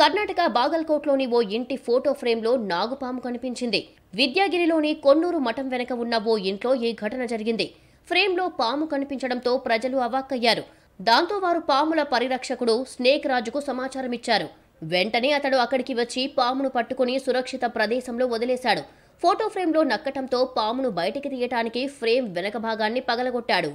కర్ణాటక బాగల్కోట్లోని ఓ ఇంటి ఫోటో ఫ్రేమ్లో నాగుపాము కనిపించింది విద్యాగిరిలోని కొన్నూరు మఠం వెనక ఉన్న ఓ ఇంట్లో ఈ ఘటన జరిగింది ఫ్రేమ్లో పాము కనిపించడంతో ప్రజలు అవాక్కయ్యారు దాంతో వారు పాముల పరిరక్షకుడు స్నేక్ రాజుకు సమాచారం ఇచ్చారు వెంటనే అతడు అక్కడికి వచ్చి పామును పట్టుకుని సురక్షిత ప్రదేశంలో వదిలేశాడు ఫోటో ఫ్రేమ్లో నక్కటంతో పామును బయటికి తీయటానికి ఫ్రేమ్ వెనక భాగాన్ని పగలగొట్టాడు